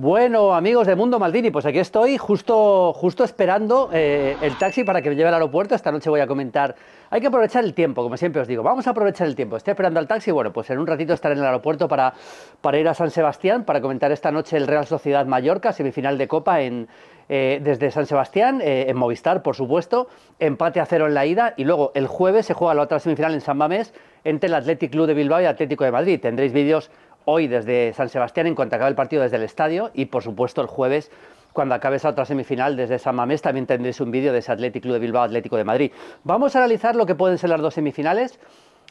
Bueno, amigos de Mundo Maldini, pues aquí estoy, justo, justo esperando eh, el taxi para que me lleve al aeropuerto. Esta noche voy a comentar. Hay que aprovechar el tiempo, como siempre os digo. Vamos a aprovechar el tiempo. Estoy esperando al taxi. Bueno, pues en un ratito estaré en el aeropuerto para, para ir a San Sebastián para comentar esta noche el Real Sociedad Mallorca, semifinal de Copa eh, desde San Sebastián, eh, en Movistar, por supuesto. Empate a cero en la ida. Y luego el jueves se juega la otra semifinal en San Mamés entre el Athletic Club de Bilbao y el Atlético de Madrid. Tendréis vídeos hoy desde San Sebastián en cuanto acabe el partido desde el estadio y por supuesto el jueves cuando acabe esa otra semifinal desde San Mamés también tendréis un vídeo de ese Atlético Club de Bilbao Atlético de Madrid. Vamos a analizar lo que pueden ser las dos semifinales,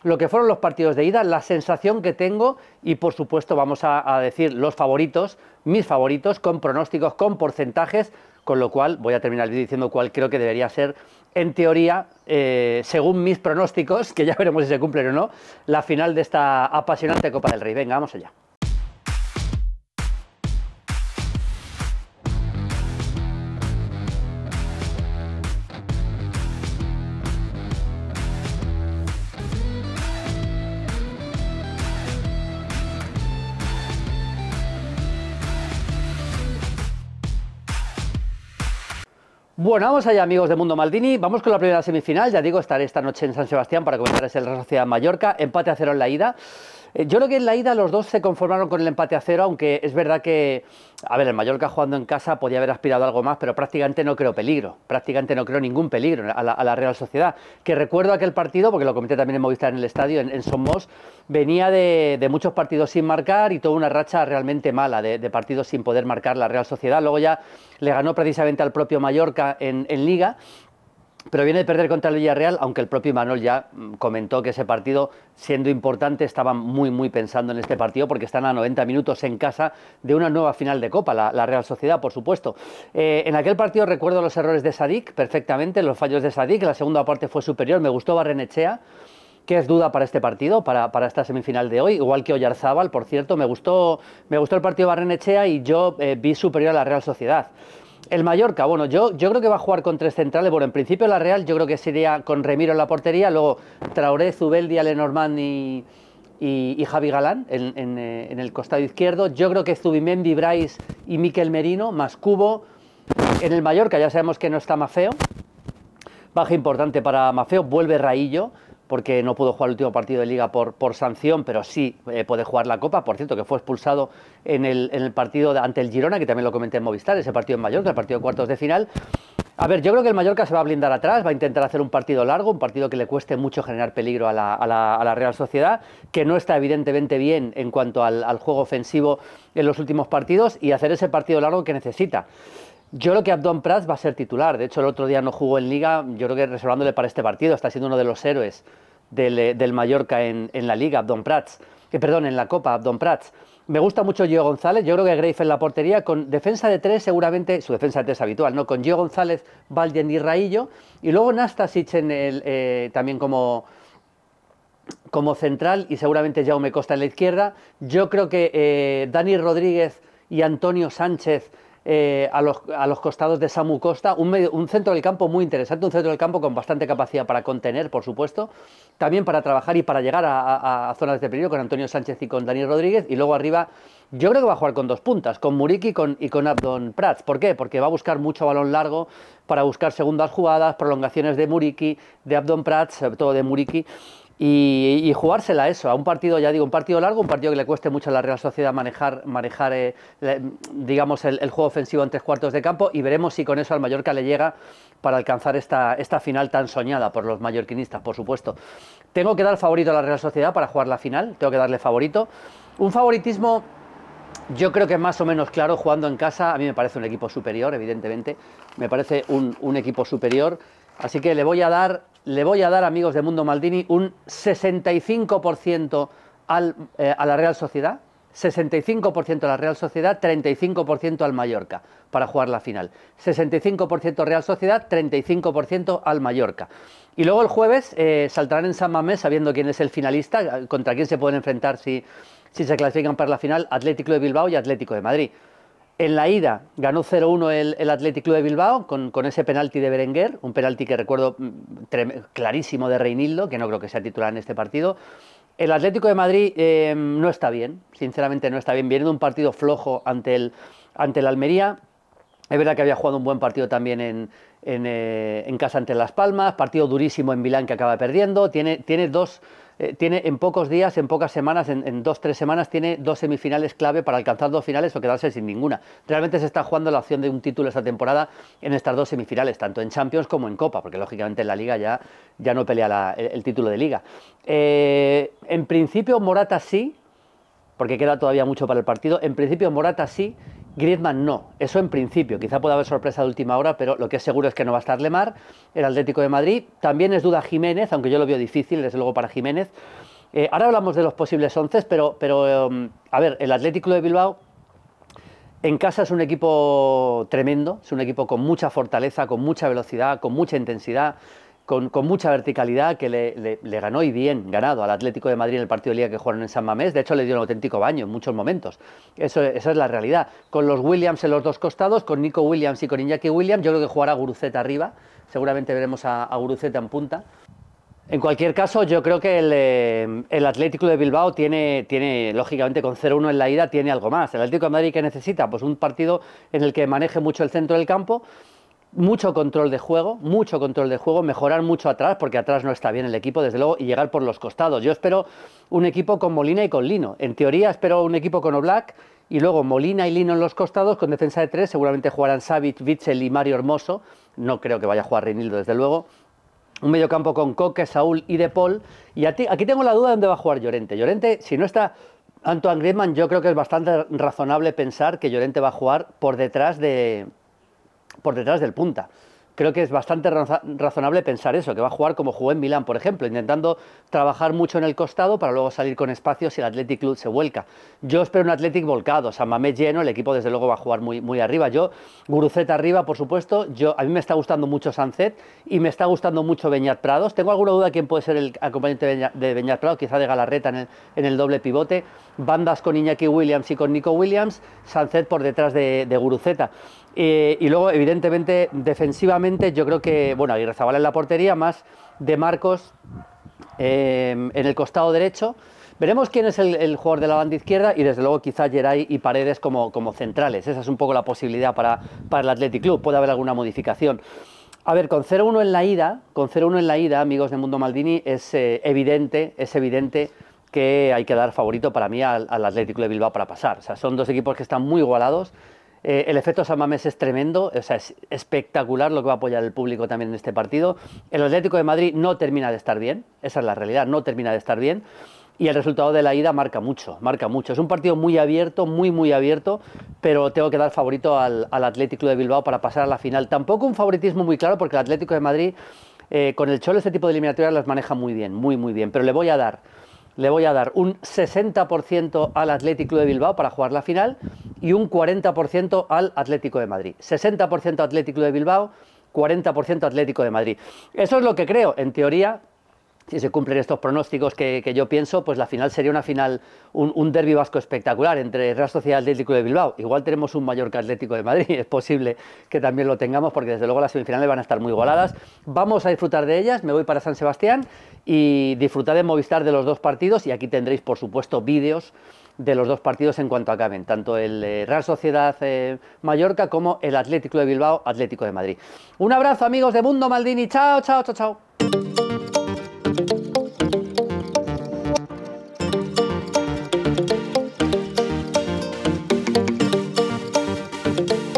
lo que fueron los partidos de ida, la sensación que tengo y por supuesto vamos a, a decir los favoritos, mis favoritos, con pronósticos, con porcentajes, con lo cual voy a terminar el vídeo diciendo cuál creo que debería ser en teoría, eh, según mis pronósticos, que ya veremos si se cumplen o no, la final de esta apasionante Copa del Rey. Venga, vamos allá. Bueno, vamos allá amigos de Mundo Maldini, vamos con la primera semifinal, ya digo, estaré esta noche en San Sebastián para comentar el Real Sociedad Mallorca, empate a cero en la ida. Eh, yo creo que en la ida los dos se conformaron con el empate a cero, aunque es verdad que, a ver, el Mallorca jugando en casa podía haber aspirado a algo más, pero prácticamente no creo peligro, prácticamente no creo ningún peligro a la, Real Sociedad. Que recuerdo aquel partido, porque lo comenté también en Movistar en el estadio, en, Somos, venía de, muchos partidos sin marcar y toda una racha realmente mala de, partidos sin poder marcar la Real Sociedad. Luego ya le ganó precisamente al propio Mallorca en Liga pero viene de perder contra el Villarreal, aunque el propio Manuel ya mm, comentó que ese partido, siendo importante, estaba muy, muy pensando en este partido porque están a 90 minutos en casa de una nueva final de Copa, la, Real Sociedad, por supuesto. Eh, en aquel partido recuerdo los errores de Sadik perfectamente, los fallos de Sadik, la segunda parte fue superior, me gustó Barrenechea. que es duda para este partido, para, esta semifinal de hoy? Igual que Oyarzabal, por cierto, me gustó, me gustó el partido Barrenechea y yo eh, vi superior a la Real Sociedad. El Mallorca, bueno, yo, yo creo que va a jugar con tres centrales. Bueno, en principio la Real yo creo que sería con Remiro en la portería, luego Traoré, Zubeldi, Lenormand y, y, Javi Galán eh, en, el costado izquierdo. Yo creo que Zubimendi, Bryce y Miquel Merino, más Cubo. En el Mallorca ya sabemos que no está Mafeo. Baja importante para Mafeo, vuelve Raillo porque no pudo jugar el último partido de liga por, sanción, pero sí eh, puede jugar la Copa, por cierto, que fue expulsado en el, partido ante el Girona, que también lo comenté en Movistar, ese partido en Mallorca, el partido de cuartos de final. A ver, yo creo que el Mallorca se va a blindar atrás, va a intentar hacer un partido largo, un partido que le cueste mucho generar peligro a la, Real Sociedad, que no está evidentemente bien en cuanto al juego ofensivo en los últimos partidos, y hacer ese partido largo que necesita. Yo creo que Abdon Prats va a ser titular. De hecho, el otro día no jugó en Liga. Yo creo que reservándole para este partido. Está siendo uno de los héroes del, eh, Mallorca en, la Liga, Abdon Prats. Que, eh, perdón, en la Copa, Abdon Prats. Me gusta mucho Gio González. Yo creo que Greif en la portería, con defensa de tres, seguramente, su defensa de tres habitual, ¿no? Con Gio González, Valden y Raillo. Y luego Nastasic en el, eh, también como, como central y seguramente Jaume Costa en la izquierda. Yo creo que Dani Rodríguez y Antonio Sánchez eh, a, los, a, los, costados de Samu Costa, un, centro del campo muy interesante, un centro del campo con bastante capacidad para contener, por supuesto, también para trabajar y para llegar a, zonas de peligro con Antonio Sánchez y con Daniel Rodríguez, y luego arriba yo creo que va a jugar con dos puntas, con Muriki y con, y con Abdon Prats. ¿Por qué? Porque va a buscar mucho balón largo para buscar segundas jugadas, prolongaciones de Muriki, de Abdon Prats, sobre todo de Muriki y, jugársela eso, a un partido, ya digo, un partido largo, un partido que le cueste mucho a la Real Sociedad manejar, manejar eh, digamos, el, juego ofensivo en tres cuartos de campo y veremos si con eso al Mallorca le llega para alcanzar esta, esta final tan soñada por los mallorquinistas, por supuesto. Tengo que dar favorito a la Real Sociedad para jugar la final, tengo que darle favorito. Un favoritismo yo creo que más o menos claro jugando en casa. A mí me parece un equipo superior, evidentemente. Me parece un equipo superior. Así que le voy a dar, le voy a dar amigos de Mundo Maldini, un 65% eh, a la Real Sociedad, 65% a la Real Sociedad, 35% al Mallorca para jugar la final. 65% Real Sociedad, 35% al Mallorca. Y luego el jueves eh, saltarán en San Mamés sabiendo quién es el finalista, eh, contra quién se pueden enfrentar si se clasifican para la final, Atlético de Bilbao y Atlético de Madrid. En la ida ganó 0-1 el, Atlético Athletic Club de Bilbao con, ese penalti de Berenguer, un penalti que recuerdo mm, clarísimo de Reinildo, que no creo que sea titular en este partido. El Atlético de Madrid eh, no está bien, sinceramente no está bien, Viendo un partido flojo ante el, ante Almería. Es verdad que había jugado un buen partido también eh, en, casa ante Las Palmas, partido durísimo en Milán que acaba perdiendo. Tiene, tiene dos eh, tiene en pocos días, en pocas semanas, en, dos, tres semanas, tiene dos semifinales clave para alcanzar dos finales o quedarse sin ninguna. Realmente se está jugando la opción de un título esta temporada en estas dos semifinales, tanto en Champions como en Copa, porque lógicamente en la Liga ya, ya no pelea el, título de Liga. Eh, en principio Morata sí, porque queda todavía mucho para el partido. En principio Morata sí. Griezmann no, eso en principio, quizá pueda haber sorpresa de última hora, pero lo que es seguro es que no va a estar Lemar, el Atlético de Madrid, también es duda Jiménez, aunque yo lo veo difícil, desde luego para Jiménez. Eh, ahora hablamos de los posibles once, pero, pero em, a ver, el Atlético de Bilbao en casa es un equipo tremendo, es un equipo con mucha fortaleza, con mucha velocidad, con mucha intensidad, con, mucha verticalidad que le, ganó y bien ganado al Atlético de Madrid en el partido de liga que jugaron en San Mamés. De hecho, le dio un auténtico baño en muchos momentos. esa es la realidad. Con los Williams en los dos costados, con Nico Williams y con Iñaki Williams, yo creo que jugará Guruceta arriba. Seguramente veremos a, Guruceta en punta. En cualquier caso, yo creo que el, eh, Atlético de Bilbao tiene, tiene lógicamente, con 0-1 en la ida, tiene algo más. ¿El Atlético de Madrid qué necesita? Pues un partido en el que maneje mucho el centro del campo mucho control de juego, mucho control de juego, mejorar mucho atrás, porque atrás no está bien el equipo, desde luego, y llegar por los costados. Yo espero un equipo con Molina y con Lino. En teoría espero un equipo con Oblak y luego Molina y Lino en los costados, con defensa de tres, seguramente jugarán Savic, Vichel y Mario Hermoso. No creo que vaya a jugar Reinildo, desde luego. Un campo con Coque, Saúl y De Paul. Y aquí tengo la duda de dónde va a jugar Llorente. Llorente, si no está Antoine Griezmann, yo creo que es bastante razonable pensar que Llorente va a jugar por detrás de, por detrás del punta. Creo que es bastante razonable pensar eso, que va a jugar como jugó en Milán, por ejemplo, intentando trabajar mucho en el costado para luego salir con espacio si el Athletic Club se vuelca. Yo espero un Athletic volcado, San Mamés lleno, el equipo desde luego va a jugar muy, muy arriba. Yo, Guruceta arriba, por supuesto. Yo, a mí me está gustando mucho Sancet y me está gustando mucho Beñat Prados. Tengo alguna duda quién puede ser el acompañante de Beñat Prados, quizá de Galarreta en el, doble pivote. Bandas con Iñaki Williams y con Nico Williams, Sancet por detrás de, de Guruceta. Eh, y luego, evidentemente, defensivamente, yo creo que, bueno, rezabala en la portería, más de Marcos em, en el costado derecho. Veremos quién es el, jugador de la banda izquierda y desde luego quizá Geray y Paredes como, centrales. Esa es un poco la posibilidad para, el Athletic Club. Puede haber alguna modificación. A ver, con 0-1 en la ida, con 0-1 en la ida, amigos de Mundo Maldini, es eh, evidente, es evidente que hay que dar favorito para mí al, Athletic Club de Bilbao para pasar. sea, son dos equipos que están muy igualados eh, el efecto Samamés es tremendo, o sea, es espectacular lo que va a apoyar el público también en este partido. El Atlético de Madrid no termina de estar bien, esa es la realidad, no termina de estar bien. Y el resultado de la ida marca mucho, marca mucho. Es un partido muy abierto, muy, muy abierto, pero tengo que dar favorito al, Atlético de Bilbao para pasar a la final. Tampoco un favoritismo muy claro porque el Atlético de Madrid eh, con el Cholo este tipo de eliminatorias las maneja muy bien, muy, muy bien. Pero le voy a dar le voy a dar un 60% al Atlético de Bilbao para jugar la final y un 40% al Atlético de Madrid. 60% Atlético de Bilbao, 40% Atlético de Madrid. Eso es lo que creo, en teoría, si se cumplen estos pronósticos que, yo pienso, pues la final sería una final, un, un derbi vasco espectacular entre Real Sociedad Atlético de Bilbao. Igual tenemos un Mallorca Atlético de Madrid, es posible que también lo tengamos, porque desde luego las semifinales van a estar muy igualadas. Vamos a disfrutar de ellas, me voy para San Sebastián y disfrutar de Movistar de los dos partidos, y aquí tendréis, por supuesto, vídeos de los dos partidos en cuanto acaben, tanto el eh, Real Sociedad eh, Mallorca como el Atlético de Bilbao Atlético de Madrid. Un abrazo amigos de Mundo Maldini, chao, chao, chao, chao.